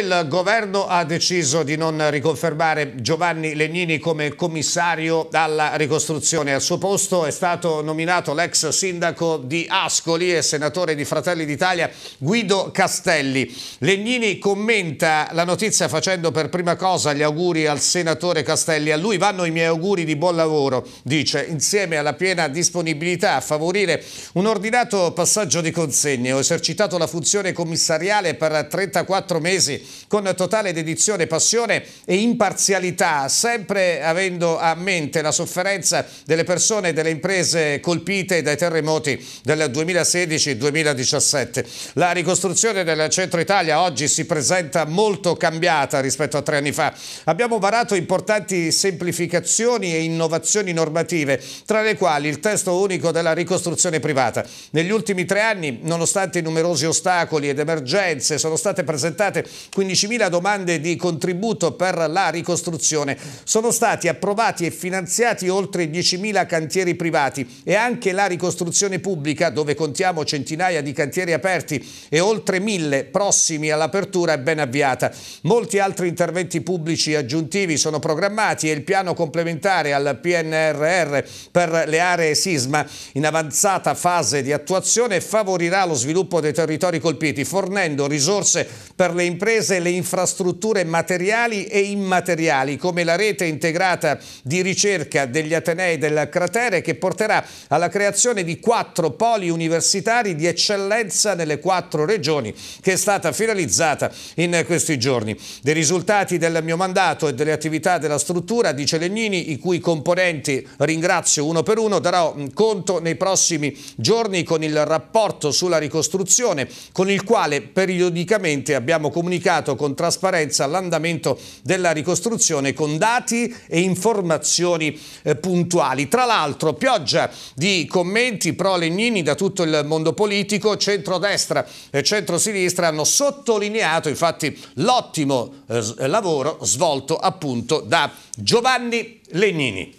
Il governo ha deciso di non riconfermare Giovanni Legnini come commissario alla ricostruzione. Al suo posto è stato nominato l'ex sindaco di Ascoli e senatore di Fratelli d'Italia Guido Castelli. Legnini commenta la notizia facendo per prima cosa gli auguri al senatore Castelli. A lui vanno i miei auguri di buon lavoro, dice, insieme alla piena disponibilità a favorire un ordinato passaggio di consegne. Ho esercitato la funzione commissariale per 34 mesi con totale dedizione, passione e imparzialità, sempre avendo a mente la sofferenza delle persone e delle imprese colpite dai terremoti del 2016-2017. La ricostruzione del centro Italia oggi si presenta molto cambiata rispetto a tre anni fa. Abbiamo varato importanti semplificazioni e innovazioni normative, tra le quali il testo unico della ricostruzione privata. Negli ultimi tre anni, nonostante i numerosi ostacoli ed emergenze, sono state presentate 15.000 domande di contributo per la ricostruzione. Sono stati approvati e finanziati oltre 10.000 cantieri privati e anche la ricostruzione pubblica, dove contiamo centinaia di cantieri aperti e oltre 1.000 prossimi all'apertura, è ben avviata. Molti altri interventi pubblici aggiuntivi sono programmati e il piano complementare al PNRR per le aree sisma in avanzata fase di attuazione favorirà lo sviluppo dei territori colpiti, fornendo risorse per le imprese comprese le infrastrutture materiali e immateriali, come la rete integrata di ricerca degli Atenei del Cratere, che porterà alla creazione di quattro poli universitari di eccellenza nelle quattro regioni, che è stata finalizzata in questi giorni. Dei risultati del mio mandato e delle attività della struttura, dice Legnini, i cui componenti ringrazio uno per uno, darò conto nei prossimi giorni con il rapporto sulla ricostruzione, con il quale periodicamente abbiamo comunicato pubblicato con trasparenza l'andamento della ricostruzione con dati e informazioni eh, puntuali. Tra l'altro pioggia di commenti pro Legnini da tutto il mondo politico, centrodestra e centrosinistra hanno sottolineato infatti l'ottimo eh, lavoro svolto appunto da Giovanni Legnini.